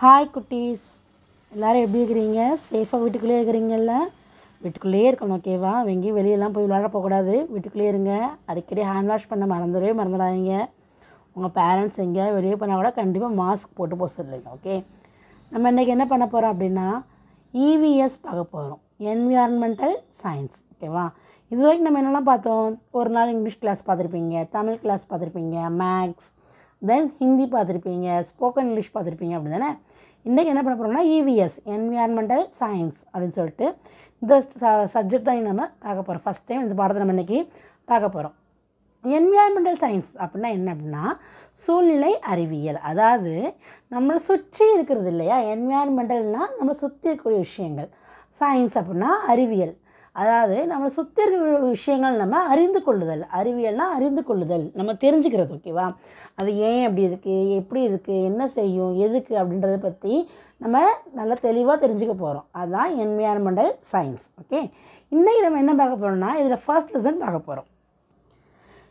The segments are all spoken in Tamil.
ஹாய் குட்டீஸ் எல்லோரும் எப்படி இருக்கிறீங்க சேஃபாக வீட்டுக்குள்ளேயே இருக்கிறீங்கல்ல வீட்டுக்குள்ளேயே இருக்கணும் ஓகேவா எங்கேயும் வெளியெல்லாம் போய் விளாட போகக்கூடாது வீட்டுக்குள்ளேயே இருங்க அடிக்கடி ஹேண்ட் வாஷ் பண்ண மறந்துடவே மறந்துடாதீங்க உங்கள் பேரண்ட்ஸ் எங்கேயா வெளியே போனால் கூட கண்டிப்பாக மாஸ்க் போட்டு போக சொல்லுங்க ஓகே நம்ம இன்றைக்கி என்ன பண்ண போகிறோம் அப்படின்னா இவிஎஸ் e பார்க்க போகிறோம் என்விரான்மெண்டல் சயின்ஸ் ஓகேவா இது வரைக்கும் நம்ம என்னெல்லாம் பார்த்தோம் ஒரு நாள் இங்கிலீஷ் கிளாஸ் பார்த்துருப்பீங்க தமிழ் கிளாஸ் பார்த்துருப்பீங்க மேக்ஸ் தென் ஹிந்தி பார்த்துருப்பீங்க ஸ்போக்கன் இங்கிலீஷ் பார்த்துருப்பீங்க அப்படி தானே இன்றைக்கி என்ன பண்ண போகிறோம்னா இவிஎஸ் என்வியான்மெண்டல் சயின்ஸ் அப்படின்னு சொல்லிட்டு இந்த சப்ஜெக்ட் தான் நம்ம பார்க்க போகிறோம் ஃபஸ்ட் டைம் இந்த பாடத்தை நம்ம இன்றைக்கி பார்க்க போகிறோம் என்விரான்மெண்டல் சயின்ஸ் அப்படின்னா என்ன அப்படின்னா சூழ்நிலை அறிவியல் அதாவது நம்மளை சுற்றி இருக்கிறது இல்லையா என்விரான்மெண்டல்னால் நம்மளை சுற்றி இருக்கக்கூடிய விஷயங்கள் சயின்ஸ் அப்படின்னா அறிவியல் அதாவது நம்மளை சுற்றி இருக்கிற விஷயங்கள் நம்ம அறிந்து கொள்ளுதல் அறிவியல்னால் அறிந்து கொள்ளுதல் நம்ம தெரிஞ்சுக்கிறது ஓகேவா அது ஏன் அப்படி இருக்குது எப்படி இருக்குது என்ன செய்யும் எதுக்கு அப்படின்றத பற்றி நம்ம நல்லா தெளிவாக தெரிஞ்சுக்க போகிறோம் அதுதான் என்வியான்மெண்டல் சயின்ஸ் ஓகே இன்றைக்கி நம்ம என்ன பார்க்க போகிறோம்னா இதில் ஃபர்ஸ்ட் லெசன் பார்க்க போகிறோம்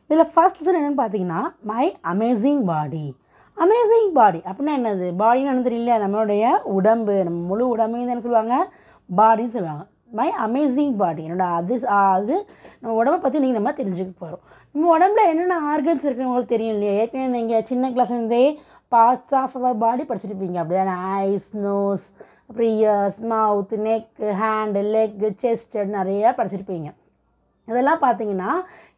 இதில் ஃபர்ஸ்ட் லெசன் என்னென்னு பார்த்தீங்கன்னா my amazing body amazing body அப்படின்னா என்னது பாடின்னு ஒன்றும் தெரியல நம்மளுடைய உடம்பு நம்ம முழு உடம்பையும் என்ன சொல்லுவாங்க பாடின்னு சொல்லுவாங்க மை அமேசிங் பாடி என்னோடய அது அது நம்ம உடம்பை பற்றி நீங்கள் நம்ம தெரிஞ்சுக்க போகிறோம் நம்ம உடம்புல என்னென்ன ஆர்கன்ஸ் இருக்குன்னு உங்களுக்கு தெரியும் இல்லையா ஏற்கனவே நீங்கள் சின்ன கிளாஸ்லேருந்தே பார்ட்ஸ் ஆஃப் அவர் பாடி படிச்சிருப்பீங்க அப்படியே ஐஸ் நோஸ் அப்புறம் ears mouth neck hand leg chest நிறையா படிச்சிருப்பீங்க இதெல்லாம் பார்த்தீங்கன்னா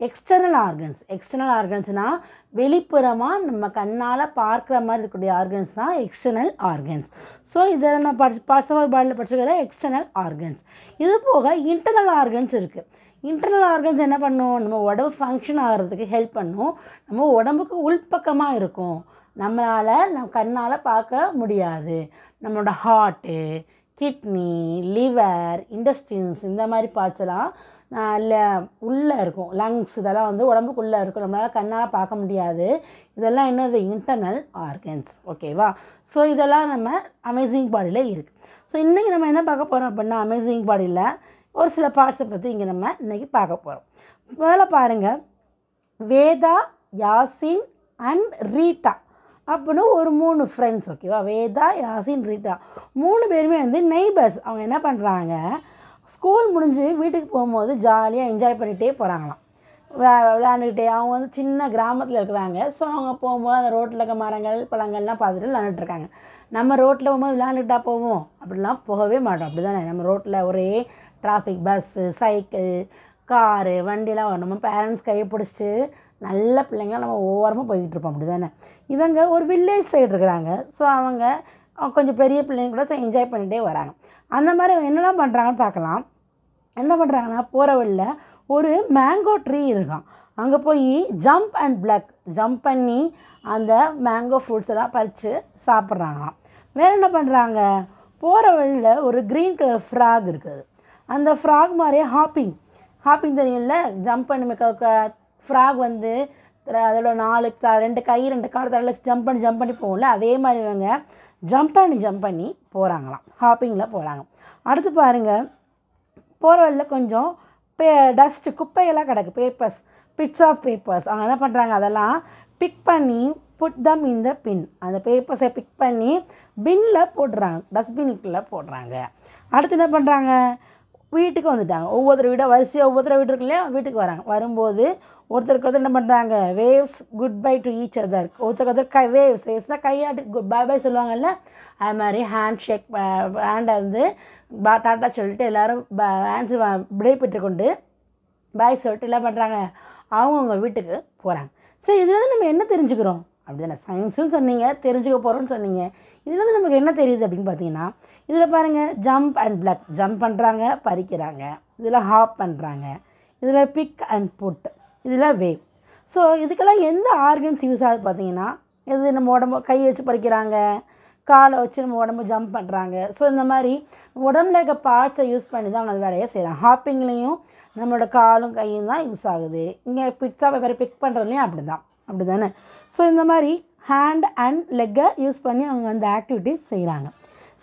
எக்ஸ்டர்னல் ஆர்கன்ஸ் எக்ஸ்டர்னல் ஆர்கன்ஸ்னால் வெளிப்புறமாக நம்ம கண்ணால் பார்க்குற மாதிரி இருக்கக்கூடிய ஆர்கன்ஸ் தான் எக்ஸ்டர்னல் ஆர்கன்ஸ் ஸோ இதை நம்ம படிச்சு பார்ட்ஸ் பாடியில் படிச்சிருக்கிற எக்ஸ்டர்னல் ஆர்கன்ஸ் இது போக இன்டர்னல் ஆர்கன்ஸ் இருக்குது இன்டர்னல் ஆர்கன்ஸ் என்ன பண்ணும் நம்ம உடம்பு ஃபங்க்ஷன் ஆகிறதுக்கு ஹெல்ப் பண்ணும் நம்ம உடம்புக்கு உள்பக்கமாக இருக்கும் நம்மளால் நம்ம கண்ணால் பார்க்க முடியாது நம்மளோட ஹார்ட்டு கிட்னி லிவர் இண்டஸ்ட்ரீன்ஸ் இந்த மாதிரி பார்ட்ஸ் எல்லாம் உள்ளே இருக்கும் லங்ஸ் இதெல்லாம் வந்து உடம்புக்குள்ளே இருக்கும் நம்மளால் கண்ணால் பார்க்க முடியாது இதெல்லாம் என்னது இன்டர்னல் ஆர்கன்ஸ் ஓகேவா ஸோ இதெல்லாம் நம்ம அமேசிங் பாடியில் இருக்குது ஸோ இன்றைக்கி நம்ம என்ன பார்க்க போகிறோம் அப்படின்னா அமேசிங் பாடியில் ஒரு சில பார்ட்ஸை பற்றி இங்கே நம்ம இன்றைக்கி பார்க்க போகிறோம் முதல்ல பாருங்கள் வேதா யாசின் அண்ட் ரீட்டா அப்படின்னு ஒரு மூணு ஃப்ரெண்ட்ஸ் ஓகேவா வேதா யாசின் ரீட்டா மூணு பேருமே வந்து நெய்பர்ஸ் அவங்க என்ன பண்ணுறாங்க ஸ்கூல் முடிஞ்சு வீட்டுக்கு போகும்போது ஜாலியாக என்ஜாய் பண்ணிகிட்டே போகிறாங்களாம் விளையாண்டுக்கிட்டே அவங்க வந்து சின்ன கிராமத்தில் இருக்கிறாங்க ஸோ அவங்க போகும்போது அந்த ரோட்டில் இருக்க மரங்கள் பழங்கள்லாம் பார்த்துட்டு விளாண்டுட்ருக்காங்க நம்ம ரோட்டில் போகும்போது விளையாண்டுக்கிட்டா போவோம் அப்படிலாம் போகவே மாட்டோம் அப்படி தானே நம்ம ரோட்டில் ஒரே டிராஃபிக் பஸ்ஸு சைக்கிள் காரு வண்டிலாம் வரும் நம்ம பேரண்ட்ஸ் கையை பிடிச்சிட்டு நல்ல பிள்ளைங்க நம்ம ஓரமாக போய்கிட்டு இருப்போம் அப்படி தானே இவங்க ஒரு வில்லேஜ் சைடு இருக்கிறாங்க ஸோ அவங்க கொஞ்சம் பெரிய பிள்ளைங்க கூட என்ஜாய் பண்ணிகிட்டே வராங்க அந்த மாதிரி என்னெல்லாம் பண்ணுறாங்கன்னு பார்க்கலாம் என்ன பண்ணுறாங்கன்னா போகிற வழியில் ஒரு மேங்கோ ட்ரீ இருக்கான் அங்கே போய் ஜம்ப் அண்ட் பிளக் ஜம்ப் பண்ணி அந்த மேங்கோ ஃப்ரூட்ஸ் எல்லாம் பறித்து சாப்பிட்றாங்களாம் வேறு என்ன பண்ணுறாங்க போகிற வழியில் ஒரு க்ரீன் கலர் ஃப்ராக் இருக்குது அந்த ஃப்ராக் மாதிரியே ஹாப்பிங் ஹாப்பிங் தெரியும்ல ஜம்ப் பண்ணி ஃப்ராக் வந்து அதோட நாலு ரெண்டு கை ரெண்டு கால் தரையில் ஜம்ப் பண்ணி ஜம்ப் பண்ணி போகும்ல அதே மாதிரி இவங்க ஜம்ப் பண்ணி ஜம்ப் பண்ணி போகிறாங்களாம் ஹாப்பிங்கில் போகிறாங்க அடுத்து பாருங்கள் போகிற வழியில் கொஞ்சம் பே டஸ்ட்டு குப்பையெல்லாம் கிடக்கு பேப்பர்ஸ் பிட்ஸ் ஆஃப் பேப்பர்ஸ் அவங்க என்ன பண்ணுறாங்க அதெல்லாம் பிக் பண்ணி புட் தம் இன் த பின் அந்த பேப்பர்ஸை பிக் பண்ணி பின்னில் போடுறாங்க டஸ்ட்பின்குள்ளே போடுறாங்க அடுத்து என்ன பண்ணுறாங்க வீட்டுக்கு வந்துட்டாங்க ஒவ்வொருத்தர் வீடாக வரிசையாக ஒவ்வொருத்தர வீடு இல்லையா வீட்டுக்கு வராங்க வரும்போது ஒருத்தருக்கு ஒருத்தர் என்ன பண்ணுறாங்க waves goodbye to each other ஒருத்தருக்கு ஒருத்தர் கை வேவ்ஸ் வேவ்ஸ்னால் கையாட்டு குட் பை பை சொல்லுவாங்கல்ல அது மாதிரி ஹேண்ட் ஷேக் ஹேண்டை வந்து பா டாட்டா சொல்லிட்டு எல்லோரும் ஹேண்ட்ஸ் விடைபெற்று கொண்டு பாய் சொல்லிட்டு எல்லாம் பண்ணுறாங்க அவங்கவுங்க வீட்டுக்கு போகிறாங்க சரி இதுலேருந்து நம்ம என்ன தெரிஞ்சுக்கிறோம் அப்படி தானே சயின்ஸுன்னு சொன்னீங்க தெரிஞ்சுக்க போகிறோன்னு சொன்னீங்க இதுலேருந்து நமக்கு என்ன தெரியுது அப்படின்னு பார்த்தீங்கன்னா இதில் பாருங்கள் ஜம்ப் அண்ட் பிளக் ஜம்ப் பண்ணுறாங்க பறிக்கிறாங்க இதில் ஹாப் பண்ணுறாங்க இதில் பிக் அண்ட் புட் இதில் வேவ் ஸோ இதுக்கெல்லாம் எந்த ஆர்கன்ஸ் யூஸ் ஆகுது பார்த்தீங்கன்னா இது நம்ம உடம்பு கை வச்சு பறிக்கிறாங்க காலை வச்சு நம்ம உடம்பு ஜம்ப் பண்ணுறாங்க ஸோ இந்த மாதிரி உடம்புல இருக்க பார்ட்ஸை யூஸ் பண்ணி தான் அவங்க அந்த வேலையை செய்கிறாங்க ஹாப்பிங்லேயும் நம்மளோட காலும் கையும் தான் யூஸ் ஆகுது இங்கே பிக்ஸாக வேறு பிக் பண்ணுறதுலையும் அப்படி தான் அப்படி தானே ஸோ இந்த மாதிரி ஹேண்ட் அண்ட் லெக்கை யூஸ் பண்ணி அவங்க அந்த ஆக்டிவிட்டீஸ் செய்கிறாங்க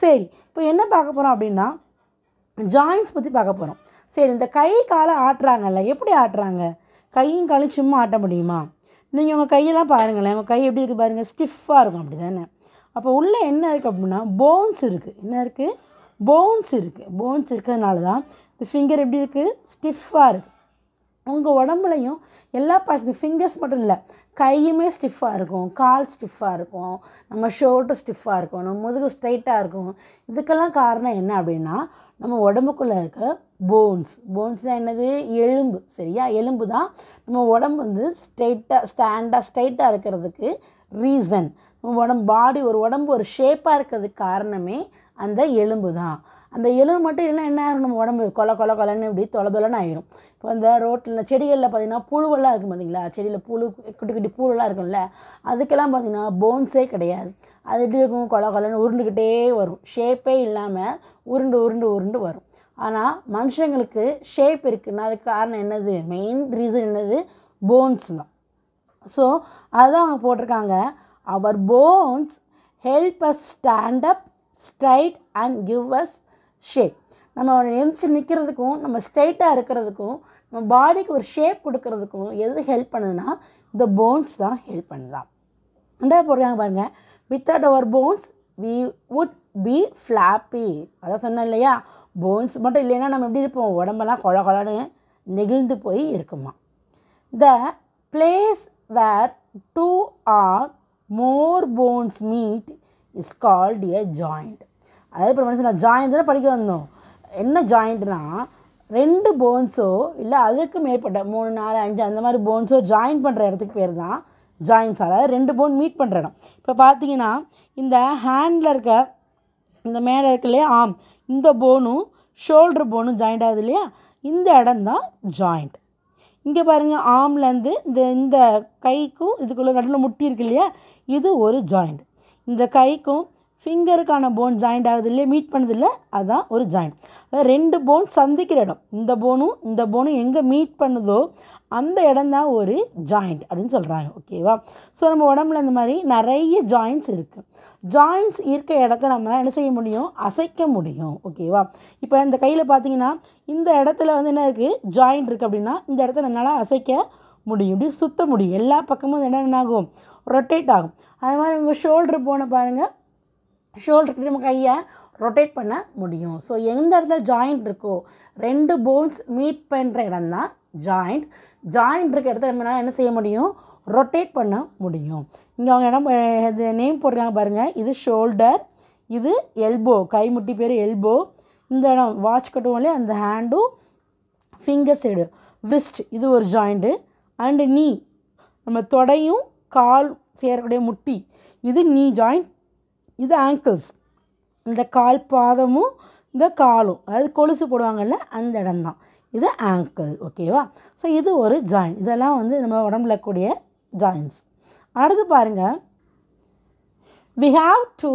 சரி இப்போ என்ன பார்க்க போகிறோம் அப்படின்னா ஜாயின்ஸ் பற்றி பார்க்க போகிறோம் சரி இந்த கை காலை ஆட்டுறாங்கல்ல எப்படி ஆட்டுறாங்க கையும் காலும் சும்மா ஆட்ட முடியுமா நீங்கள் உங்கள் கையெல்லாம் பாருங்களேன் உங்கள் கை எப்படி இருக்குது பாருங்கள் ஸ்டிஃபாக இருக்கும் அப்படி தானே அப்போ உள்ளே என்ன இருக்குது அப்படின்னா போன்ஸ் இருக்குது என்ன இருக்குது போன்ஸ் இருக்குது போன்ஸ் இருக்கிறதுனால தான் இந்த ஃபிங்கர் எப்படி இருக்குது ஸ்டிஃபாக இருக்குது உங்கள் உடம்புலையும் எல்லா பார்ட்ஸ் ஃபிங்கர்ஸ் மட்டும் இல்லை கையுமே ஸ்டிஃபாக இருக்கும் கால் ஸ்டிஃபாக இருக்கும் நம்ம ஷோல்டர் ஸ்டிஃபாக இருக்கும் நம்ம முதுகு ஸ்ட்ரைட்டாக இருக்கும் இதுக்கெல்லாம் காரணம் என்ன அப்படின்னா நம்ம உடம்புக்குள்ளே இருக்க போன்ஸ் போன்ஸ்னால் என்னது எலும்பு சரியா எலும்பு தான் நம்ம உடம்பு வந்து ஸ்ட்ரெயிட்டாக ஸ்டாண்டாக ஸ்ட்ரைட்டாக இருக்கிறதுக்கு ரீசன் நம்ம உடம்பு பாடி ஒரு உடம்பு ஒரு ஷேப்பாக இருக்கிறதுக்கு காரணமே அந்த எலும்பு தான் அந்த எலும்பு மட்டும் இல்லைன்னா என்ன ஆகிரும் நம்ம உடம்பு கொலை கொலை கொலைன்னு இப்படி தொலை தொலைன்னு ஆயிரும் அந்த ரோட்டில் செடிகளில் பார்த்திங்கன்னா புழுவெல்லாம் இருக்கும் பார்த்திங்களா செடியில் புழு குட்டி குட்டி புழுலாம் இருக்கும்ல அதுக்கெல்லாம் பார்த்திங்கன்னா போன்ஸே கிடையாது அது எப்படி இருக்கும் கொல கொலன்னு உருண்டுக்கிட்டே வரும் ஷேப்பே இல்லாமல் உருண்டு உருண்டு உருண்டு வரும் ஆனால் மனுஷங்களுக்கு ஷேப் இருக்குதுன்னா அதுக்கு காரணம் என்னது மெயின் ரீசன் என்னது போன்ஸ் தான் ஸோ அதுதான் அவங்க போட்டிருக்காங்க our bones help us stand up straight and give us shape நம்ம எந்திரிச்சு நிற்கிறதுக்கும் நம்ம ஸ்ட்ரைட்டாக இருக்கிறதுக்கும் நம்ம பாடிக்கு ஒரு ஷேப் கொடுக்கறதுக்கும் எது ஹெல்ப் பண்ணுதுன்னா இந்த போன்ஸ் தான் ஹெல்ப் பண்ணுதான் ரெண்டாவது போடுறாங்க பாருங்கள் without our bones we would be floppy அதான் சொன்னேன் இல்லையா போன்ஸ் மட்டும் இல்லைன்னா நம்ம எப்படி இருப்போம் உடம்பெல்லாம் கொழ கொழன்னு நெகிழ்ந்து போய் இருக்குமா the place where two or more bones meet is called a joint அதாவது இப்போ நான் ஜாயிண்ட் தானே படிக்க வந்தோம் என்ன ஜாயிண்ட்னால் ரெண்டு போன்ஸோ இல்லை அதுக்கு மேற்பட்ட மூணு நாலு அஞ்சு அந்த மாதிரி போன்ஸோ ஜாயின் பண்ணுற இடத்துக்கு பேர் தான் ஜாயின்ஸ் அதாவது ரெண்டு போன் மீட் பண்ணுற இடம் இப்போ பார்த்தீங்கன்னா இந்த ஹேண்டில் இருக்க இந்த மேலே இருக்கு இல்லையா ஆம் இந்த போனும் ஷோல்டர் போனும் ஜாயிண்ட் ஆகுது இல்லையா இந்த இடம் தான் ஜாயிண்ட் இங்கே பாருங்கள் ஆம்லேருந்து இந்த இந்த கைக்கும் இதுக்குள்ளே நடுவில் முட்டி இருக்கு இல்லையா இது ஒரு ஜாயிண்ட் இந்த கைக்கும் ஃபிங்கருக்கான போன் ஜாயிண்ட் ஆகுது மீட் பண்ணுது இல்லை அதுதான் ஒரு ஜாயிண்ட் அதாவது ரெண்டு போன் சந்திக்கிற இடம் இந்த போனும் இந்த போனும் எங்கே மீட் பண்ணுதோ அந்த இடம் தான் ஒரு ஜாயிண்ட் அப்படின்னு சொல்கிறாங்க ஓகேவா ஸோ நம்ம உடம்புல இந்த மாதிரி நிறைய ஜாயிண்ட்ஸ் இருக்குது ஜாயிண்ட்ஸ் இருக்க இடத்த நம்ம என்ன செய்ய முடியும் அசைக்க முடியும் ஓகேவா இப்போ இந்த கையில் பார்த்தீங்கன்னா இந்த இடத்துல வந்து என்ன இருக்குது ஜாயிண்ட் இருக்குது அப்படின்னா இந்த இடத்த என்னால் அசைக்க முடியும் இப்படி சுற்ற முடியும் எல்லா பக்கமும் என்ன ஆகும் ரொட்டேட் ஆகும் அது மாதிரி உங்கள் ஷோல்டர் போன பாருங்கள் ஷோல்டருக்கு நம்ம கையை ரொட்டேட் பண்ண முடியும் ஸோ எந்த இடத்துல ஜாயிண்ட் இருக்கோ ரெண்டு போன்ஸ் மீட் பண்ணுற இடம் தான் ஜாயிண்ட் ஜாயிண்ட் இருக்க இடத்துல நம்மளால் என்ன செய்ய முடியும் ரொட்டேட் பண்ண முடியும் இங்கே அவங்க இடம் இது நேம் போடுறாங்க பாருங்கள் இது ஷோல்டர் இது எல்போ கைமுட்டி பேர் எல்போ இந்த இடம் வாட்ச் கட்டும் இல்லையா அந்த ஹேண்டும் ஃபிங்கர் சைடு ரிஸ்ட் இது ஒரு ஜாயிண்ட்டு அண்டு நீ நம்ம தொடையும் கால் சேரக்கூடிய முட்டி இது நீ ஜாயிண்ட் இது ஆங்கிள்ஸ் இந்த கால் பாதமும் இந்த காலும் அதாவது கொலுசு போடுவாங்கள்ல அந்த இடம்தான் இது ஆங்கிள் ஓகேவா ஸோ இது ஒரு ஜாயின் இதெல்லாம் வந்து நம்ம உடம்புல கூடிய ஜாயின்ஸ் அடுத்து பாருங்கள் we have to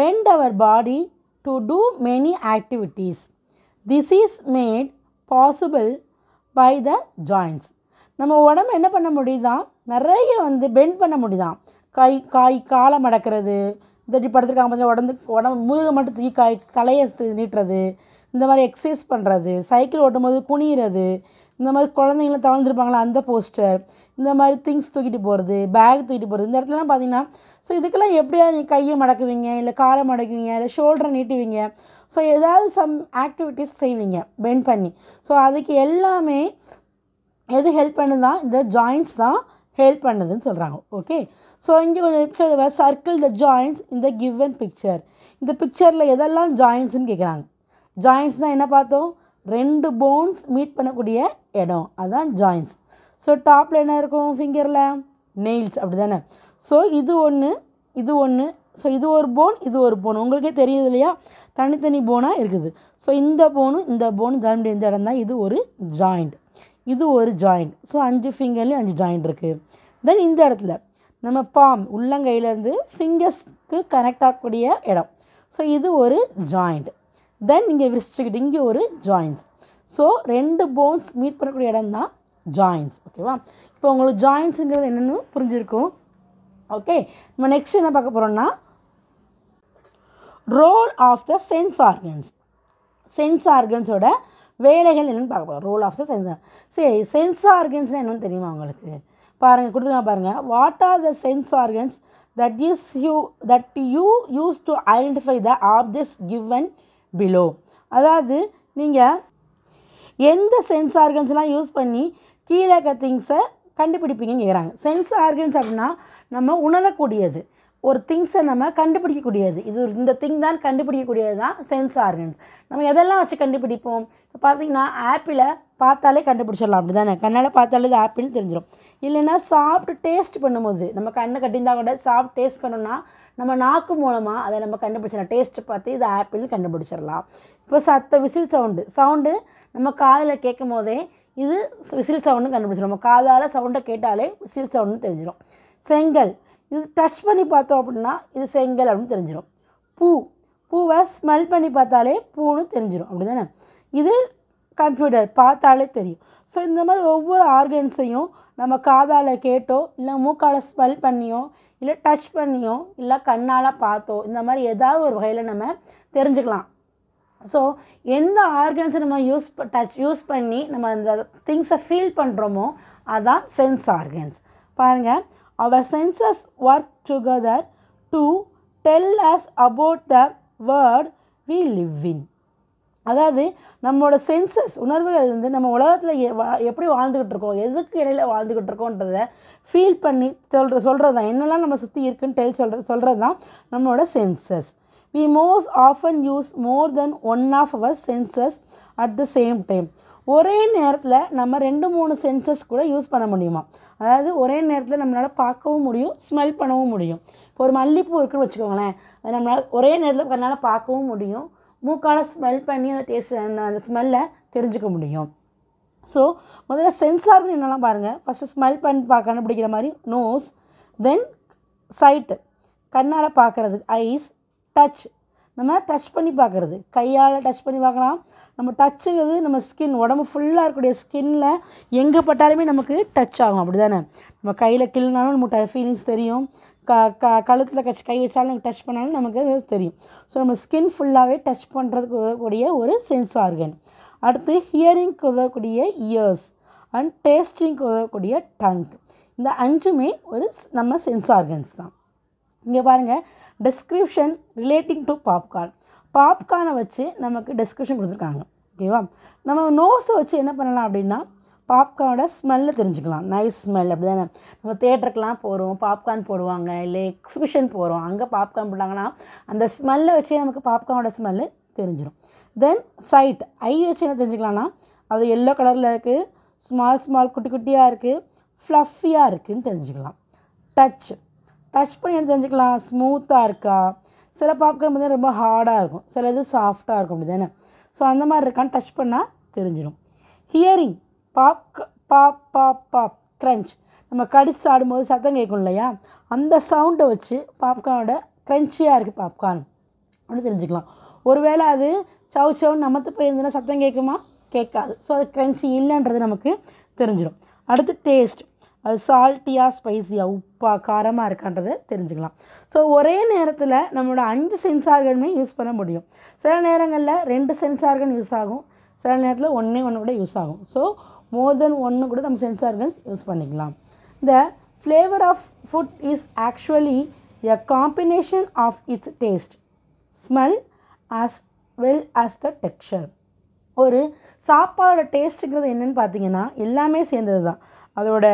bend our body to do many activities this is made possible by the joints நம்ம உடம்பு என்ன பண்ண முடியுதான் நிறைய வந்து பெண்ட் பண்ண முடியுதான் கை காய் காலை மடக்கிறது தட்டி படுத்துருக்காங்க கொஞ்சம் உடம்பு உடம்பு முதுகை மட்டும் தூக்கி காய் தலையை நீட்டுறது இந்த மாதிரி எக்ஸசைஸ் பண்ணுறது சைக்கிள் ஓட்டும் போது குனிகிறது இந்த மாதிரி குழந்தைங்களாம் தவழ்ந்துருப்பாங்களா அந்த போஸ்டர் இந்த மாதிரி திங்ஸ் தூக்கிட்டு போகிறது பேக் தூக்கிட்டு போகிறது இந்த இடத்துலலாம் பார்த்தீங்கன்னா ஸோ இதுக்கெல்லாம் எப்படியா நீ கையை மடக்குவீங்க இல்லை காலை மடக்குவீங்க இல்லை ஷோல்டரை நீட்டுவீங்க ஸோ ஏதாவது சம் ஆக்டிவிட்டீஸ் செய்வீங்க பெண்ட் பண்ணி ஸோ அதுக்கு எல்லாமே எது ஹெல்ப் பண்ணுதான் இந்த ஜாயின்ஸ் தான் ஹெல்ப் பண்ணுதுன்னு சொல்கிறாங்க ஓகே ஸோ இங்கே ஒரு எபிசோட சர்க்கிள் த ஜாயின்ஸ் இந்த கிவன் பிக்சர் இந்த பிக்சரில் எதெல்லாம் ஜாயின்ஸ்னு கேட்குறாங்க ஜாயின்ஸ்னால் என்ன பார்த்தோம் ரெண்டு போன்ஸ் மீட் பண்ணக்கூடிய இடம் அதுதான் ஜாயின்ஸ் ஸோ டாப்பில் என்ன இருக்கும் ஃபிங்கரில் நெயில்ஸ் அப்படி தானே ஸோ இது ஒன்று இது ஒன்று ஸோ இது ஒரு போன் இது ஒரு போன் உங்களுக்கே தெரியுது இல்லையா தனித்தனி போனாக இருக்குது ஸோ இந்த போனும் இந்த போன் ஜாயின் இந்த இடம் தான் இது ஒரு ஜாயிண்ட் இது ஒரு ஜாயிண்ட் ஸோ அஞ்சு ஃபிங்கர்லேயும் அஞ்சு ஜாயிண்ட் இருக்குது தென் இந்த இடத்துல நம்ம பாம் உள்ளங்கையிலேருந்து ஃபிங்கர்ஸ்க்கு கனெக்ட் ஆகக்கூடிய இடம் ஸோ இது ஒரு ஜாயிண்ட் தென் இங்கே விரிச்சுக்கிட்டு இங்கே ஒரு ஜாயின்ஸ் ஸோ ரெண்டு போன்ஸ் மீட் பண்ணக்கூடிய இடம் தான் ஜாயின்ஸ் ஓகேவா இப்போ உங்களுக்கு ஜாயின்ஸுங்கிறது என்னென்னு புரிஞ்சிருக்கும் ஓகே நம்ம நெக்ஸ்ட் என்ன பார்க்க போகிறோம்னா role of the sense organs sense ஆர்கன்ஸோட வேலைகள் என்னென்னு பார்க்க போகிறோம் ரோல் ஆஃப் த சென்சார் சரி சென்ஸ் ஆர்கன்ஸ்னால் என்னென்னு தெரியுமா உங்களுக்கு பாருங்கள் கொடுத்துருங்க பாருங்கள் what are the sense organs that is you that you use to identify the objects given below அதாவது நீங்கள் எந்த சென்ஸ் ஆர்கன்ஸ்லாம் யூஸ் பண்ணி கீழே இருக்க திங்ஸை கண்டுபிடிப்பீங்கன்னு கேட்குறாங்க சென்ஸ் ஆர்கன்ஸ் அப்படின்னா நம்ம உணரக்கூடியது ஒரு திங்ஸை நம்ம கண்டுபிடிக்கக்கூடியது இது ஒரு இந்த திங் தான் கண்டுபிடிக்கக்கூடியது தான் சென்ஸ் ஆர்கன்ஸ் நம்ம எதெல்லாம் வச்சு கண்டுபிடிப்போம் இப்போ பார்த்தீங்கன்னா ஆப்பிளை பார்த்தாலே கண்டுபிடிச்சிடலாம் அப்படி தானே கண்ணால் பார்த்தாலே இது ஆப்பிள்னு தெரிஞ்சிடும் இல்லைன்னா சாப்பிட்டு டேஸ்ட் பண்ணும்போது நம்ம கண்ணை கட்டியிருந்தால் கூட சாப்பிட்டு டேஸ்ட் பண்ணோம்னா நம்ம நாக்கு மூலமாக அதை நம்ம கண்டுபிடிச்சிடலாம் டேஸ்ட்டு பார்த்து இது ஆப்பிள் கண்டுபிடிச்சிடலாம் இப்போ சத்த விசில் சவுண்டு சவுண்டு நம்ம காதில் கேட்கும் போதே இது விசில் சவுண்டு கண்டுபிடிச்சிடும் நம்ம காதால் சவுண்டை கேட்டாலே விசில் சவுண்டுன்னு தெரிஞ்சிடும் செங்கல் இது டச் பண்ணி பார்த்தோம் அப்படின்னா இது செங்கல் அப்படின்னு தெரிஞ்சிடும் பூ பூவை ஸ்மெல் பண்ணி பார்த்தாலே பூன்னு தெரிஞ்சிடும் அப்படி தானே இது கம்ப்யூட்டர் பார்த்தாலே தெரியும் ஸோ இந்த மாதிரி ஒவ்வொரு ஆர்கன்ஸையும் நம்ம காதால் கேட்டோ இல்லை மூக்கால் ஸ்மெல் பண்ணியோ இல்லை டச் பண்ணியோ இல்லை கண்ணால் பார்த்தோ இந்த மாதிரி ஏதாவது ஒரு வகையில் நம்ம தெரிஞ்சுக்கலாம் ஸோ எந்த ஆர்கன்ஸை நம்ம யூஸ் டச் யூஸ் பண்ணி நம்ம அந்த திங்ஸை ஃபீல் பண்ணுறோமோ அதுதான் சென்ஸ் ஆர்கன்ஸ் பாருங்கள் Our senses work together to tell us about the world we live in. அதாவது நம்மளோட சென்சஸ் உணர்வுகள் வந்து நம்ம உலகத்தில் எப்படி வாழ்ந்துக்கிட்டு இருக்கோம் எதுக்கு இடையில வாழ்ந்துக்கிட்டு இருக்கோன்றத ஃபீல் பண்ணி சொல்கிற சொல்கிறது தான் என்னெல்லாம் நம்ம சுற்றி இருக்குன்னு டெல் சொல்கிற சொல்கிறது தான் நம்மளோட senses we most often use more than one of our senses at the same time ஒரே நேரத்தில் நம்ம ரெண்டு மூணு சென்சஸ் கூட யூஸ் பண்ண முடியுமா அதாவது ஒரே நேரத்தில் நம்மளால் பார்க்கவும் முடியும் ஸ்மெல் பண்ணவும் முடியும் இப்போ ஒரு மல்லிப்பூ இருக்குன்னு வச்சுக்கோங்களேன் அது நம்மளால் ஒரே நேரத்தில் கண்ணால் பார்க்கவும் முடியும் மூக்கால் ஸ்மெல் பண்ணி அந்த டேஸ்ட் அந்த ஸ்மெல்லை தெரிஞ்சுக்க முடியும் ஸோ முதல்ல சென்சார்னு என்னெல்லாம் பாருங்கள் ஃபஸ்ட்டு ஸ்மெல் பண்ணி பார்க்க கண்டுபிடிக்கிற மாதிரி நோஸ் தென் சைட்டு கண்ணால் பார்க்குறது ஐஸ் டச் நம்ம டச் பண்ணி பார்க்குறது கையால் டச் பண்ணி பார்க்கலாம் நம்ம டச்சுங்கிறது நம்ம ஸ்கின் உடம்பு ஃபுல்லாக இருக்கக்கூடிய ஸ்கின்னில் எங்கே பட்டாலுமே நமக்கு டச் ஆகும் அப்படி தானே நம்ம கையில் கிள்னாலும் நமக்கு ஃபீலிங்ஸ் தெரியும் க க கழுத்தில் கச்சு கை வச்சாலும் டச் பண்ணாலும் நமக்கு அது தெரியும் ஸோ நம்ம ஸ்கின் ஃபுல்லாகவே டச் பண்ணுறதுக்கு உதவக்கூடிய ஒரு சென்ஸ் ஆர்கன் அடுத்து ஹியரிங்க்கு உதவக்கூடிய இயர்ஸ் அண்ட் டேஸ்டிங்க்கு உதவக்கூடிய டங்க் இந்த அஞ்சுமே ஒரு நம்ம சென்ஸ் ஆர்கன்ஸ் தான் இங்கே பாருங்கள் டெஸ்கிரிப்ஷன் ரிலேட்டிங் டு பாப்கார்ன் பாப்கார்னை வச்சு நமக்கு டெஸ்கிரிப்ஷன் கொடுத்துருக்காங்க ஓகேவா நம்ம நோஸை வச்சு என்ன பண்ணலாம் அப்படின்னா பாப்கார்னோட ஸ்மெல்லை தெரிஞ்சுக்கலாம் நைஸ் ஸ்மெல் அப்படி தானே நம்ம தேட்டருக்குலாம் போகிறோம் பாப்கார்ன் போடுவாங்க இல்லை எக்ஸிபிஷன் போகிறோம் அங்கே பாப்கார்ன் போட்டாங்கன்னா அந்த ஸ்மெல்லை வச்சே நமக்கு பாப்கார்னோட ஸ்மெல்லு தெரிஞ்சிடும் தென் சைட் ஐ வச்சு என்ன தெரிஞ்சுக்கலாம்னா அது எல்லோ கலரில் இருக்குது ஸ்மால் ஸ்மால் குட்டி குட்டியாக இருக்குது ஃப்ளஃபியாக இருக்குதுன்னு தெரிஞ்சுக்கலாம் டச் டச் பண்ணி எடுத்து தெரிஞ்சுக்கலாம் ஸ்மூத்தாக இருக்கா சில பாப்கார்ன் பார்த்தீங்கன்னா ரொம்ப ஹார்டாக இருக்கும் சில இது சாஃப்டாக இருக்கும் அப்படி தானே ஸோ அந்த மாதிரி இருக்கான்னு டச் பண்ணால் தெரிஞ்சிடும் hearing pop pop pop pop crunch நம்ம கடிச்சு ஆடும்போது சத்தம் கேட்கும் இல்லையா அந்த சவுண்டை வச்சு பாப்கார்னோட க்ரன்ச்சியாக இருக்குது பாப்கார்ன் அப்படின்னு தெரிஞ்சுக்கலாம் ஒருவேளை அது சவு சவுன்னு நமத்து போயிருந்ததுன்னா சத்தம் கேட்குமா கேட்காது ஸோ அது க்ரன்ச்சி இல்லைன்றது நமக்கு தெரிஞ்சிடும் அடுத்து டேஸ்ட் அது சால்ட்டியாக ஸ்பைஸியாக உப்பாக காரமாக இருக்கான்றதை தெரிஞ்சுக்கலாம் ஸோ ஒரே நேரத்தில் நம்மளோட அஞ்சு சென்சார்களுமே யூஸ் பண்ண முடியும் சில நேரங்களில் ரெண்டு சென்சார்கள் யூஸ் ஆகும் சில நேரத்தில் ஒன்றே ஒன்று கூட யூஸ் ஆகும் ஸோ மோர் தென் ஒன்று கூட நம்ம சென்சார்கள் யூஸ் பண்ணிக்கலாம் இந்த flavour of food is actually a combination of its taste smell as well as the texture ஒரு சாப்பாடோட டேஸ்ட்டுங்கிறது என்னென்னு பார்த்தீங்கன்னா எல்லாமே சேர்ந்தது தான் அதோட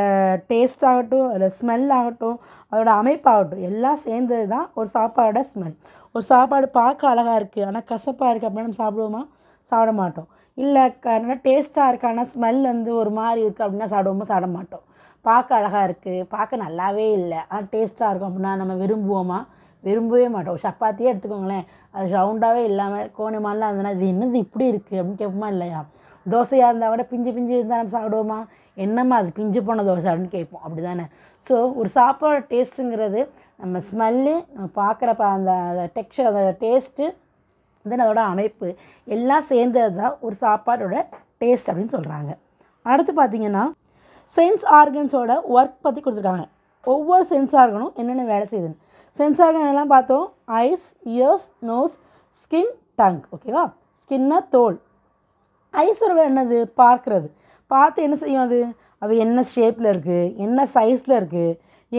டேஸ்ட் ஆகட்டும் அதில் ஸ்மெல் ஆகட்டும் அதோட அமைப்பாகட்டும் எல்லாம் சேர்ந்தது தான் ஒரு சாப்பாடோட ஸ்மெல் ஒரு சாப்பாடு பார்க்க அழகாக இருக்குது ஆனால் கசப்பாக இருக்குது அப்படின்னா நம்ம சாப்பிடுவோமா சாப்பிட மாட்டோம் இல்லை க நல்லா டேஸ்ட்டாக இருக்குது ஆனால் ஸ்மெல் வந்து ஒரு மாதிரி இருக்குது அப்படின்னா சாப்பிடுவோமா சாப்பிட மாட்டோம் பார்க்க அழகாக இருக்குது பார்க்க நல்லாவே இல்லை ஆனால் டேஸ்ட்டாக இருக்கும் அப்படின்னா நம்ம விரும்புவோமா விரும்பவே மாட்டோம் சப்பாத்தியே எடுத்துக்கோங்களேன் அது ரவுண்டாகவே இல்லாமல் கோணி மாதிரிலாம் இருந்ததுன்னா இது என்னது இப்படி இருக்குது அப்படின்னு கேட்போமா இல்லையா தோசையாக இருந்தால் கூட பிஞ்சு பிஞ்சு இருந்தால் நம்ம சாப்பிடுவோமா என்னம்மா அது பிஞ்சு போன தோசைன்னு கேட்போம் அப்படி தானே ஸோ ஒரு சாப்பாடு டேஸ்ட்டுங்கிறது நம்ம ஸ்மெல்லு நம்ம பார்க்குறப்ப அந்த டெக்ஸ்டர் அதோட டேஸ்ட்டு தென் அதோட அமைப்பு எல்லாம் சேர்ந்தது தான் ஒரு சாப்பாடோட டேஸ்ட் அப்படின்னு சொல்கிறாங்க அடுத்து பார்த்திங்கன்னா சென்ஸ் ஆர்கன்ஸோட ஒர்க் பற்றி கொடுத்துருக்காங்க ஒவ்வொரு சென்ஸ் ஆர்கனும் என்னென்ன வேலை செய்யுதுன்னு சென்ஸ் ஆர்கன் எல்லாம் பார்த்தோம் eyes ears nose skin tongue ஓகேவா ஸ்கின்னா தோல் ஐஸ் ஒரு என்னது பார்க்குறது பார்த்து என்ன செய்யும் அது அது என்ன ஷேப்பில் இருக்குது என்ன சைஸில் இருக்குது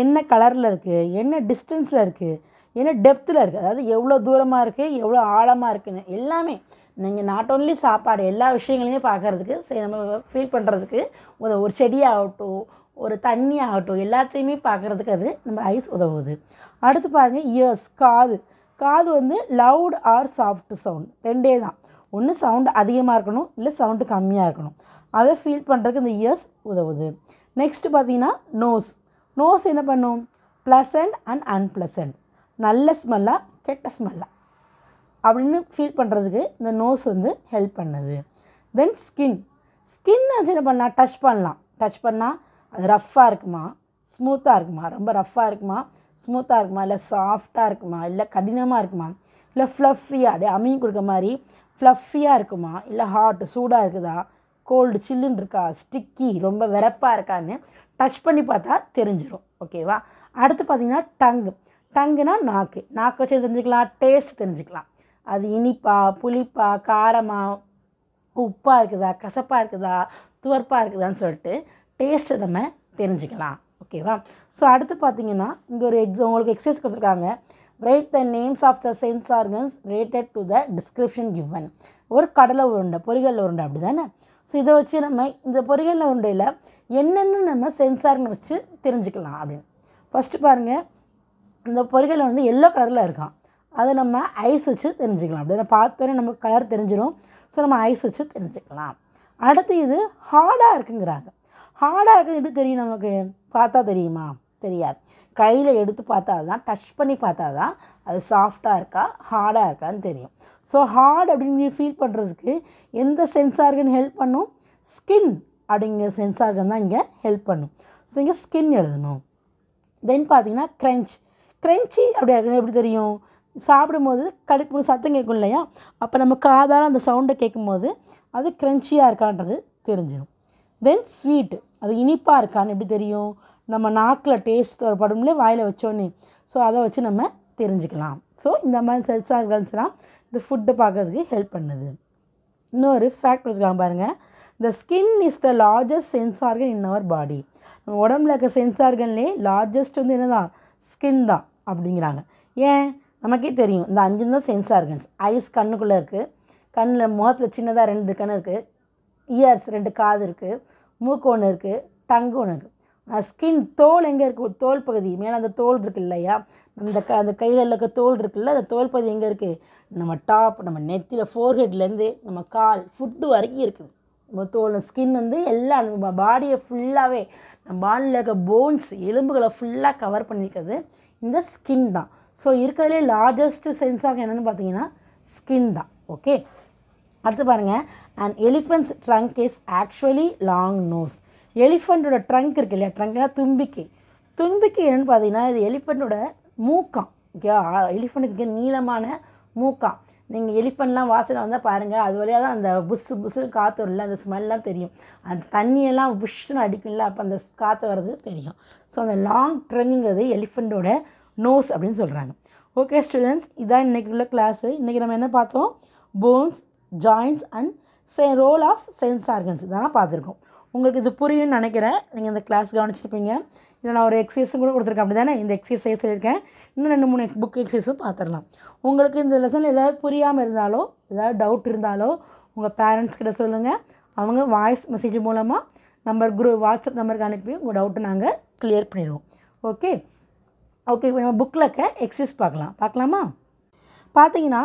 என்ன கலரில் இருக்குது என்ன டிஸ்டன்ஸில் இருக்குது என்ன டெப்த்தில் இருக்குது அதாவது எவ்வளோ தூரமாக இருக்குது எவ்வளோ ஆழமாக இருக்குதுன்னு எல்லாமே நீங்கள் நாட் ஓன்லி சாப்பாடு எல்லா விஷயங்களையுமே பார்க்குறதுக்கு சரி நம்ம ஃபீல் பண்ணுறதுக்கு ஒரு செடியாகட்டும் ஒரு தண்ணி ஆகட்டும் எல்லாத்தையுமே பார்க்குறதுக்கு அது நம்ம ஐஸ் உதவுது அடுத்து பாருங்கள் இயர்ஸ் காது காது வந்து லவுட் ஆர் சாஃப்ட் சவுண்ட் ரெண்டே தான் ஒன்று சவுண்டு அதிகமாக இருக்கணும் இல்லை சவுண்டு கம்மியாக இருக்கணும் அதை ஃபீல் பண்ணுறதுக்கு இந்த இயர்ஸ் உதவுது நெக்ஸ்ட்டு பார்த்தீங்கன்னா நோஸ் நோஸ் என்ன பண்ணும் ப்ளசண்ட் அண்ட் அன்பிளசண்ட் நல்ல ஸ்மெல்லாக கெட்ட ஸ்மெல்லாக அப்படின்னு ஃபீல் பண்ணுறதுக்கு இந்த நோஸ் வந்து ஹெல்ப் பண்ணுது தென் ஸ்கின் ஸ்கின் என்ன பண்ணலாம் டச் பண்ணலாம் டச் பண்ணால் அது ரஃப்பாக இருக்குமா ஸ்மூத்தாக இருக்குமா ரொம்ப ரஃப்பாக இருக்குமா ஸ்மூத்தாக இருக்குமா இல்லை சாஃப்டாக இருக்குமா இல்லை கடினமாக இருக்குமா இல்லை ஃப்ளஃபியாக அப்படியே அமீன் கொடுக்க மாதிரி ஃப்ளஃபியாக இருக்குமா இல்லை ஹாட் சூடாக இருக்குதா கோல்டு சில்லுன்னு இருக்கா ஸ்டிக்கி ரொம்ப விறப்பாக இருக்கான்னு டச் பண்ணி பார்த்தா தெரிஞ்சிடும் ஓகேவா அடுத்து பார்த்தீங்கன்னா டங்கு டங்குனா நாக்கு நாக்கு வச்சு தெரிஞ்சுக்கலாம் டேஸ்ட் தெரிஞ்சுக்கலாம் அது இனிப்பா புளிப்பா காரமாக உப்பாக இருக்குதா கசப்பாக இருக்குதா துவர்ப்பாக இருக்குதான்னு சொல்லிட்டு டேஸ்ட்டை நம்ம தெரிஞ்சுக்கலாம் ஓகேவா ஸோ அடுத்து பார்த்தீங்கன்னா இங்கே ஒரு எக்ஸ் உங்களுக்கு எக்ஸசைஸ் கொடுத்துருக்காங்க write the names of the sense organs related to the description given ஒரு கடலை உருண்டை பொறிகளில் உருண்டை அப்படி தானே ஸோ இதை வச்சு நம்ம இந்த பொறிகளில் உண்டையில் என்னென்ன நம்ம சென்சார்னு வச்சு தெரிஞ்சுக்கலாம் அப்படின்னு ஃபஸ்ட்டு பாருங்கள் இந்த பொறிகள் வந்து எல்லோ கலரில் இருக்கான் அதை நம்ம ஐஸ் வச்சு தெரிஞ்சுக்கலாம் அப்படி பார்த்தோன்னே நமக்கு கலர் தெரிஞ்சிடும் ஸோ நம்ம ஐஸ் வச்சு தெரிஞ்சுக்கலாம் அடுத்து இது ஹார்டாக இருக்குங்கிறாங்க ஹார்டாக இருக்குது எப்படி தெரியும் நமக்கு பார்த்தா தெரியுமா தெரியாது கையில் எடுத்து பார்த்தா தான் டச் பண்ணி பார்த்தா தான் அது சாஃப்டாக இருக்கா ஹார்டாக இருக்கான்னு தெரியும் ஸோ ஹார்ட் அப்படின்னு ஃபீல் பண்ணுறதுக்கு எந்த சென்சார்கன் ஹெல்ப் பண்ணும் ஸ்கின் அப்படிங்கிற சென்சார்கன் தான் இங்கே ஹெல்ப் பண்ணும் ஸோ இங்கே ஸ்கின் எழுதணும் தென் பார்த்தீங்கன்னா க்ரெஞ்ச் க்ரெஞ்சி அப்படி எப்படி தெரியும் சாப்பிடும்போது கடுக்கு மூணு சத்தம் கேட்கும் இல்லையா அப்போ நம்ம காதால் அந்த சவுண்டை கேட்கும்போது அது க்ரன்ச்சியாக இருக்கான்றது தெரிஞ்சிடும் தென் ஸ்வீட் அது இனிப்பாக இருக்கான்னு எப்படி தெரியும் நம்ம நாக்கில் டேஸ்ட் படும்ல வாயில் வச்சோன்னே ஸோ அதை வச்சு நம்ம தெரிஞ்சுக்கலாம் ஸோ இந்த மாதிரி செல்சார்கள்ஸ்லாம் இந்த ஃபுட்டை பார்க்கறதுக்கு ஹெல்ப் பண்ணுது இன்னொரு ஃபேக்ட் வச்சுக்கலாம் பாருங்கள் the skin is the largest organ in our body நம்ம உடம்புல இருக்க சென்சார்கள்லேயே லார்ஜஸ்ட் வந்து என்ன தான் ஸ்கின் தான் அப்படிங்கிறாங்க ஏன் நமக்கே தெரியும் இந்த அஞ்சு தான் ஆர்கன்ஸ் ஐஸ் கண்ணுக்குள்ளே இருக்குது கண்ணில் முகத்தில் சின்னதாக ரெண்டு கண் இருக்குது இயர்ஸ் ரெண்டு காது இருக்குது மூக்கு ஒன்று இருக்குது டங்கு ஒன்று இருக்குது ஸ்கின் தோல் எங்கே இருக்குது தோல் பகுதி மேலே அந்த தோல் இருக்கு இல்லையா அந்த க அந்த கைகளில் இருக்க தோல் இருக்குல்ல அந்த தோல் பகுதி எங்கே இருக்குது நம்ம டாப் நம்ம நெத்தியில் ஃபோர்ஹெட்லேருந்து நம்ம கால் ஃபுட்டு வரைக்கும் இருக்குது நம்ம தோல் ஸ்கின் வந்து எல்லாம் நம்ம பாடியை ஃபுல்லாகவே நம்ம பாடியில் இருக்க போன்ஸ் எலும்புகளை ஃபுல்லாக கவர் பண்ணியிருக்கிறது இந்த ஸ்கின் தான் ஸோ இருக்கிறதுலே லார்ஜஸ்ட் சென்ஸ் ஆஃப் என்னென்னு பார்த்தீங்கன்னா ஸ்கின் தான் ஓகே அடுத்து பாருங்கள் and elephant's trunk is actually long nose எலிஃபண்ட்டோட ட்ரங்க் இருக்குது இல்லையா ட்ரங்க்னா தும்பிக்கை தும்பிக்கை என்னென்னு பார்த்தீங்கன்னா இது எலிஃபெண்ட்டோட மூக்கம் ஓகே எலிஃபண்ட்டுக்கு நீளமான மூக்கம் நீங்கள் எலிஃபண்ட்லாம் வாசனை வந்தால் பாருங்கள் அது வழியாக தான் அந்த புஸ்ஸு புஸ்ஸு காற்று வரல அந்த ஸ்மெல்லாம் தெரியும் அந்த தண்ணியெல்லாம் புஷ்ஷுன்னு அடிக்கும்ல அப்போ அந்த காற்று வர்றது தெரியும் ஸோ அந்த லாங் ட்ரங்குங்கிறது எலிஃபண்ட்டோட நோஸ் அப்படின்னு சொல்கிறாங்க ஓகே ஸ்டூடெண்ட்ஸ் இதான் இன்றைக்கி உள்ள கிளாஸு இன்றைக்கி நம்ம என்ன பார்த்தோம் bones joints and say role of sense organs இதெல்லாம் பார்த்துருக்கோம் உங்களுக்கு இது புரியும்னு நினைக்கிறேன் நீங்கள் இந்த கிளாஸ் கவனிச்சிருப்பீங்க இல்லை நான் ஒரு எக்ஸசைஸும் கூட கொடுத்துருக்கேன் அப்படி தானே இந்த எக்ஸசைஸ் இருக்கேன் இன்னும் ரெண்டு மூணு புக் எக்ஸசைஸும் பார்த்துடலாம் உங்களுக்கு இந்த லெசனில் ஏதாவது புரியாமல் இருந்தாலோ ஏதாவது டவுட் இருந்தாலோ உங்கள் பேரண்ட்ஸ் கிட்ட சொல்லுங்கள் அவங்க வாய்ஸ் மெசேஜ் மூலமாக நம்பர் குரூ வாட்ஸ்அப் நம்பருக்கு அனுப்பி உங்கள் டவுட்டை நாங்கள் கிளியர் பண்ணிடுவோம் ஓகே ஓகே இப்போ நம்ம புக்கில் இருக்க எக்ஸசைஸ் பார்க்கலாம் பார்க்கலாமா பார்த்தீங்கன்னா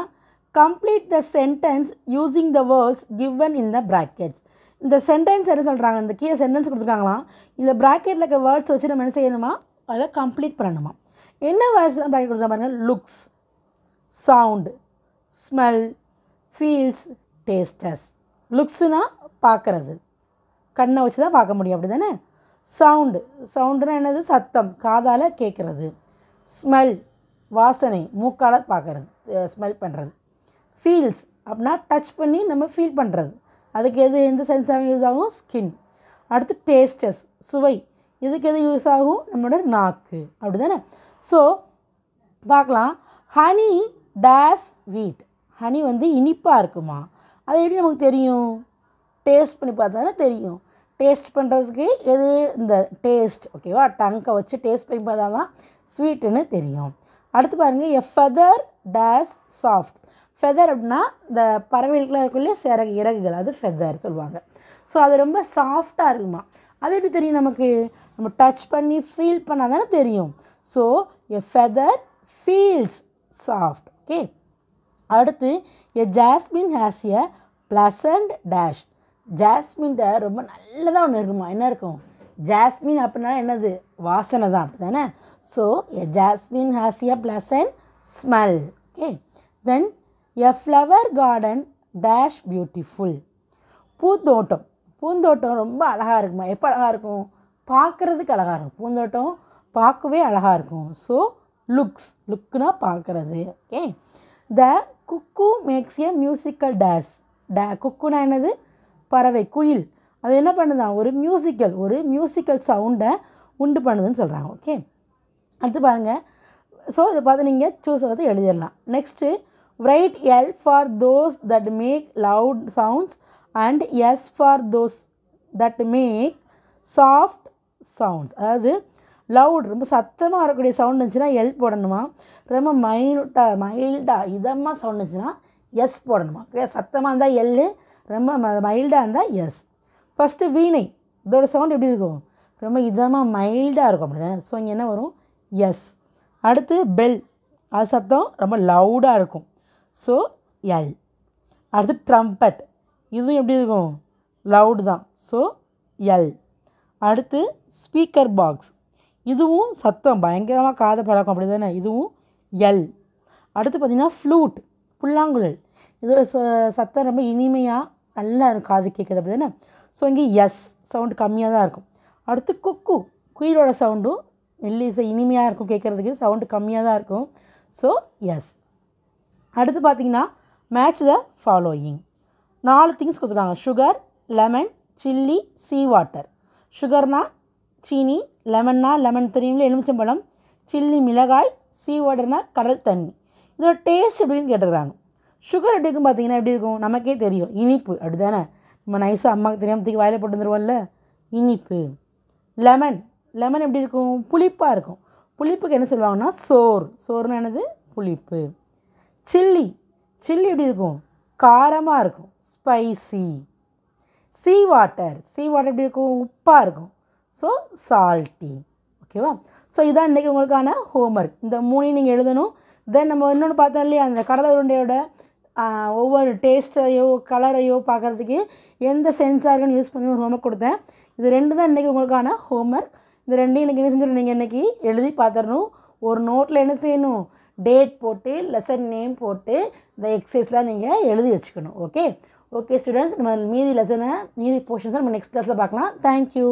complete the sentence using the words given in the brackets இந்த சென்டென்ஸ் என்ன சொல்கிறாங்க இந்த கீழே சென்டென்ஸ் கொடுத்துருக்காங்களாம் இந்த ப்ராக்கெட்டில் இருக்க வேர்ட்ஸ் வச்சு நம்ம என்ன செய்யணுமா அதை கம்ப்ளீட் பண்ணணுமா என்ன வேர்ட்ஸ்லாம் ப்ராக்கெட் கொடுத்தா பாருங்கள் looks sound smell feels tastes லுக்ஸுனால் பார்க்குறது கண்ணை வச்சு தான் பார்க்க முடியும் அப்படி தானே சவுண்டு சவுண்டுனால் என்னது சத்தம் காதால் கேட்குறது ஸ்மெல் வாசனை மூக்கால் பார்க்குறது ஸ்மெல் பண்ணுறது ஃபீல்ஸ் அப்படின்னா டச் பண்ணி நம்ம ஃபீல் பண்ணுறது அதுக்கு எது எந்த சென்ஸாக யூஸ் ஆகும் ஸ்கின் அடுத்து டேஸ்டஸ் சுவை இதுக்கு எது யூஸ் ஆகும் நம்மளோட நாக்கு அப்படி தானே ஸோ பார்க்கலாம் ஹனி டேஸ் வீட் ஹனி வந்து இனிப்பாக இருக்குமா அது எப்படி நமக்கு தெரியும் டேஸ்ட் பண்ணி பார்த்தா தெரியும் டேஸ்ட் பண்ணுறதுக்கு எது இந்த டேஸ்ட் ஓகேவா டங்கை வச்சு டேஸ்ட் பண்ணி பார்த்தா தான் ஸ்வீட்டுன்னு தெரியும் அடுத்து பாருங்கள் a feather dash soft feather அப்படின்னா இந்த பறவைகளுக்குலாம் இருக்குள்ளே சிறகு இறகுகள் அது ஃபெதர் சொல்லுவாங்க ஸோ அது ரொம்ப சாஃப்டாக இருக்குமா அது எப்படி தெரியும் நமக்கு நம்ம டச் பண்ணி ஃபீல் பண்ணால் தானே தெரியும் so a feather feels soft okay அடுத்து a jasmine has a pleasant dash ஜாஸ்மின்கிட்ட ரொம்ப நல்லதாக ஒன்று இருக்குமா என்ன இருக்கும் ஜாஸ்மின் அப்படின்னா என்னது வாசனை தான் அப்படி தானே so a jasmine has a pleasant smell okay then a flower garden dash beautiful பூந்தோட்டம் பூந்தோட்டம் ரொம்ப அழகாக இருக்குமா எப்போ அழகாக இருக்கும் பார்க்குறதுக்கு அழகாக இருக்கும் பூந்தோட்டம் பார்க்கவே அழகாக இருக்கும் ஸோ லுக்ஸ் லுக்குனா பார்க்குறது okay the cuckoo makes a musical dash டே குக்குனா என்னது பறவை குயில் அது என்ன பண்ணுதான் ஒரு மியூசிக்கல் ஒரு மியூசிக்கல் சவுண்டை உண்டு பண்ணுதுன்னு சொல்கிறாங்க ஓகே அடுத்து பாருங்கள் ஸோ இதை பார்த்து நீங்கள் சூஸ் பார்த்து எழுதிடலாம் next Write L for those that make loud sounds and S for those that make soft sounds அதாவது லவுட் ரொம்ப சத்தமாக வரக்கூடிய சவுண்ட் இருந்துச்சுன்னா எல் போடணுமா ரொம்ப மைனூட்டாக மைல்டாக இதமாக சவுண்ட் இருந்துச்சுன்னா எஸ் போடணுமா சத்தமாக இருந்தால் எல் ரொம்ப மைல்டாக இருந்தால் எஸ் ஃபஸ்ட்டு வீணை இதோட சவுண்ட் எப்படி இருக்கும் ரொம்ப இதமாக மைல்டாக இருக்கும் அப்படி தானே ஸோ இங்கே என்ன வரும் எஸ் அடுத்து பெல் அது சத்தம் ரொம்ப லவுடாக இருக்கும் ஸோ எல் அடுத்து ட்ரம்பட் இதுவும் எப்படி இருக்கும் லவுடு தான் ஸோ எல் அடுத்து ஸ்பீக்கர் பாக்ஸ் இதுவும் சத்தம் பயங்கரமாக காது பழக்கம் அப்படி தானே இதுவும் எல் அடுத்து பார்த்திங்கன்னா ஃப்ளூட் புல்லாங்குழல் இதோட சத்தம் ரொம்ப இனிமையாக நல்லா இருக்கும் காது கேட்குறது அப்படி தானே ஸோ இங்கே எஸ் சவுண்டு கம்மியாக தான் இருக்கும் அடுத்து குக்கு குயிலோட சவுண்டும் மெல்லிசை இனிமையாக இருக்கும் கேட்குறதுக்கு சவுண்டு கம்மியாக தான் இருக்கும் ஸோ எஸ் அடுத்து பார்த்தீங்கன்னா மேட்ச் த ஃபாலோயிங் நாலு திங்ஸ் கொடுத்துருக்காங்க sugar lemon chilli sea water சுகர்னால் சீனி லெமன்னா லெமன் தெரியும்ல எலுமிச்சம்பழம் சில்லி மிளகாய் சீ வாட்டர்னால் கடல் தண்ணி இதோட டேஸ்ட் எப்படின்னு கேட்டுருக்காங்க சுகர் எப்படி இருக்கும் பார்த்தீங்கன்னா எப்படி இருக்கும் நமக்கே தெரியும் இனிப்பு அப்படி தானே நம்ம நைஸாக அம்மாவுக்கு தெரியாமல் தூக்கி வாயில் போட்டு வந்துருவோம்ல இனிப்பு லெமன் லெமன் எப்படி இருக்கும் புளிப்பாக இருக்கும் புளிப்புக்கு என்ன சொல்லுவாங்கன்னா சோறு சோறுனா என்னது புளிப்பு சில்லி சில்லி எப்படி இருக்கும் காரமாக இருக்கும் spicy sea water sea water எப்படி இருக்கும் உப்பாக இருக்கும் ஸோ சால்ட்டி ஓகேவா ஸோ இதான் இன்றைக்கி உங்களுக்கான ஹோம்ஒர்க் இந்த மூணையும் நீங்கள் எழுதணும் தென் நம்ம இன்னொன்று பார்த்தோம் இல்லையா அந்த கடலை உருண்டையோட ஒவ்வொரு டேஸ்ட்டையோ கலரையோ பார்க்குறதுக்கு எந்த சென்ஸாக இருக்குன்னு யூஸ் பண்ணி ஒரு ஹோம்ஒர்க் கொடுத்தேன் இது ரெண்டு தான் இன்றைக்கி உங்களுக்கான ஹோம்ஒர்க் இந்த ரெண்டையும் இன்றைக்கி என்ன செஞ்சிடணும் நீங்கள் இன்றைக்கி எழுதி பார்த்துடணும் ஒரு நோட்டில் என்ன செய்யணும் டேட் போட்டு லெசன் நேம் போட்டு இந்த எக்ஸசைஸ்லாம் நீங்கள் எழுதி வச்சுக்கணும் ஓகே ஓகே ஸ்டூடெண்ட்ஸ் நம்ம மீதி லெசனை மீதி போர்ஷன்ஸை நம்ம நெக்ஸ்ட் கிளாஸில் பார்க்கலாம் தேங்க்யூ